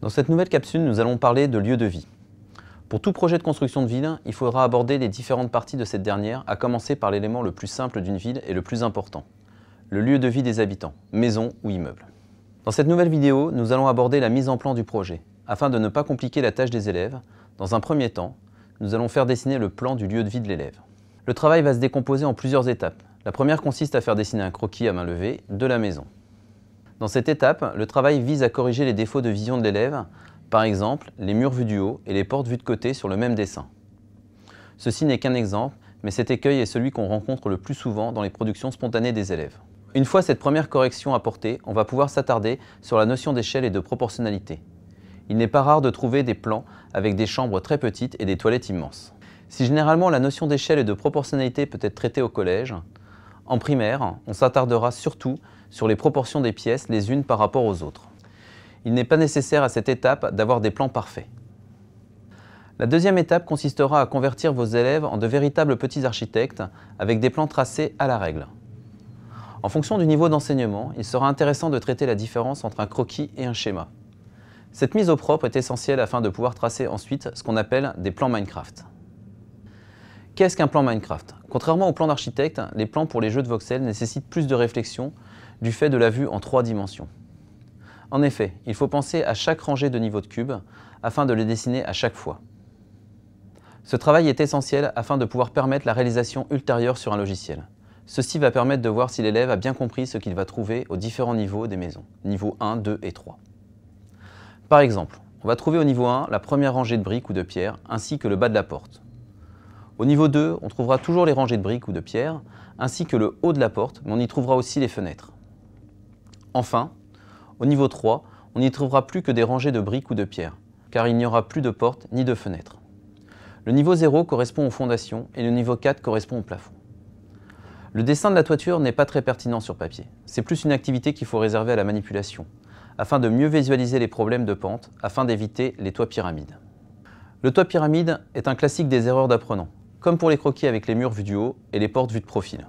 Dans cette nouvelle capsule, nous allons parler de lieu de vie. Pour tout projet de construction de ville, il faudra aborder les différentes parties de cette dernière, à commencer par l'élément le plus simple d'une ville et le plus important, le lieu de vie des habitants, maison ou immeuble. Dans cette nouvelle vidéo, nous allons aborder la mise en plan du projet. Afin de ne pas compliquer la tâche des élèves, dans un premier temps, nous allons faire dessiner le plan du lieu de vie de l'élève. Le travail va se décomposer en plusieurs étapes. La première consiste à faire dessiner un croquis à main levée de la maison. Dans cette étape, le travail vise à corriger les défauts de vision de l'élève, par exemple les murs vus du haut et les portes vues de côté sur le même dessin. Ceci n'est qu'un exemple, mais cet écueil est celui qu'on rencontre le plus souvent dans les productions spontanées des élèves. Une fois cette première correction apportée, on va pouvoir s'attarder sur la notion d'échelle et de proportionnalité. Il n'est pas rare de trouver des plans avec des chambres très petites et des toilettes immenses. Si généralement la notion d'échelle et de proportionnalité peut être traitée au collège, en primaire, on s'attardera surtout sur les proportions des pièces les unes par rapport aux autres. Il n'est pas nécessaire à cette étape d'avoir des plans parfaits. La deuxième étape consistera à convertir vos élèves en de véritables petits architectes avec des plans tracés à la règle. En fonction du niveau d'enseignement, il sera intéressant de traiter la différence entre un croquis et un schéma. Cette mise au propre est essentielle afin de pouvoir tracer ensuite ce qu'on appelle des plans Minecraft. Qu'est-ce qu'un plan Minecraft Contrairement au plan d'architecte, les plans pour les jeux de voxel nécessitent plus de réflexion du fait de la vue en trois dimensions. En effet, il faut penser à chaque rangée de niveaux de cubes afin de les dessiner à chaque fois. Ce travail est essentiel afin de pouvoir permettre la réalisation ultérieure sur un logiciel. Ceci va permettre de voir si l'élève a bien compris ce qu'il va trouver aux différents niveaux des maisons, niveau 1, 2 et 3. Par exemple, on va trouver au niveau 1 la première rangée de briques ou de pierres, ainsi que le bas de la porte. Au niveau 2, on trouvera toujours les rangées de briques ou de pierres, ainsi que le haut de la porte, mais on y trouvera aussi les fenêtres. Enfin, au niveau 3, on n'y trouvera plus que des rangées de briques ou de pierres, car il n'y aura plus de portes ni de fenêtres. Le niveau 0 correspond aux fondations et le niveau 4 correspond au plafond. Le dessin de la toiture n'est pas très pertinent sur papier. C'est plus une activité qu'il faut réserver à la manipulation, afin de mieux visualiser les problèmes de pente, afin d'éviter les toits pyramides. Le toit pyramide est un classique des erreurs d'apprenants comme pour les croquis avec les murs vus du haut et les portes vues de profil.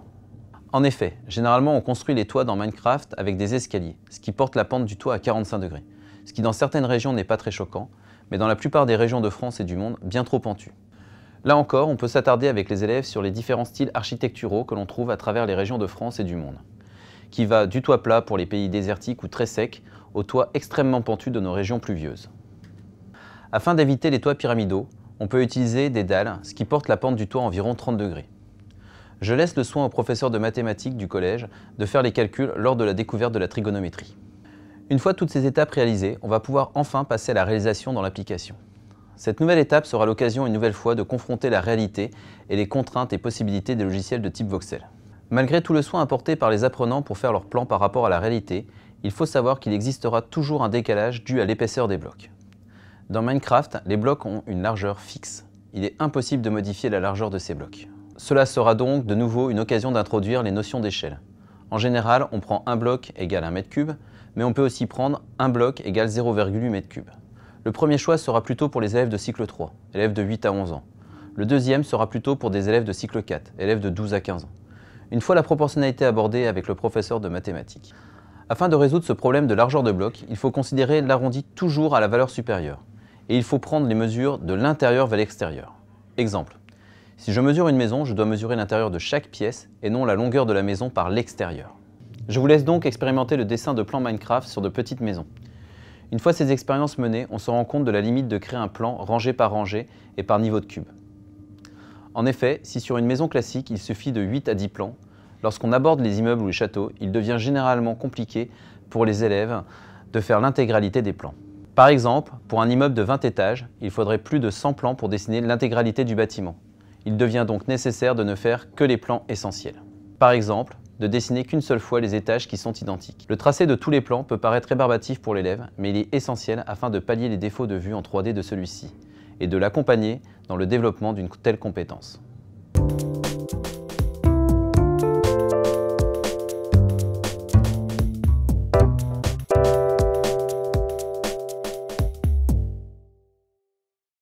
En effet, généralement on construit les toits dans Minecraft avec des escaliers, ce qui porte la pente du toit à 45 degrés, ce qui dans certaines régions n'est pas très choquant, mais dans la plupart des régions de France et du monde, bien trop pentu. Là encore, on peut s'attarder avec les élèves sur les différents styles architecturaux que l'on trouve à travers les régions de France et du monde, qui va du toit plat pour les pays désertiques ou très secs au toit extrêmement pentu de nos régions pluvieuses. Afin d'éviter les toits pyramidaux, on peut utiliser des dalles, ce qui porte la pente du toit à environ 30 degrés. Je laisse le soin au professeur de mathématiques du collège de faire les calculs lors de la découverte de la trigonométrie. Une fois toutes ces étapes réalisées, on va pouvoir enfin passer à la réalisation dans l'application. Cette nouvelle étape sera l'occasion une nouvelle fois de confronter la réalité et les contraintes et possibilités des logiciels de type voxel. Malgré tout le soin apporté par les apprenants pour faire leur plan par rapport à la réalité, il faut savoir qu'il existera toujours un décalage dû à l'épaisseur des blocs. Dans Minecraft, les blocs ont une largeur fixe. Il est impossible de modifier la largeur de ces blocs. Cela sera donc de nouveau une occasion d'introduire les notions d'échelle. En général, on prend un bloc égale 1 mètre cube, mais on peut aussi prendre un bloc égale 0,8 mètre cube. Le premier choix sera plutôt pour les élèves de cycle 3, élèves de 8 à 11 ans. Le deuxième sera plutôt pour des élèves de cycle 4, élèves de 12 à 15 ans. Une fois la proportionnalité abordée avec le professeur de mathématiques. Afin de résoudre ce problème de largeur de bloc, il faut considérer l'arrondi toujours à la valeur supérieure et il faut prendre les mesures de l'intérieur vers l'extérieur. Exemple, si je mesure une maison, je dois mesurer l'intérieur de chaque pièce et non la longueur de la maison par l'extérieur. Je vous laisse donc expérimenter le dessin de plans Minecraft sur de petites maisons. Une fois ces expériences menées, on se rend compte de la limite de créer un plan rangé par rangée et par niveau de cube. En effet, si sur une maison classique il suffit de 8 à 10 plans, lorsqu'on aborde les immeubles ou les châteaux, il devient généralement compliqué pour les élèves de faire l'intégralité des plans. Par exemple, pour un immeuble de 20 étages, il faudrait plus de 100 plans pour dessiner l'intégralité du bâtiment. Il devient donc nécessaire de ne faire que les plans essentiels. Par exemple, de dessiner qu'une seule fois les étages qui sont identiques. Le tracé de tous les plans peut paraître rébarbatif pour l'élève, mais il est essentiel afin de pallier les défauts de vue en 3D de celui-ci et de l'accompagner dans le développement d'une telle compétence.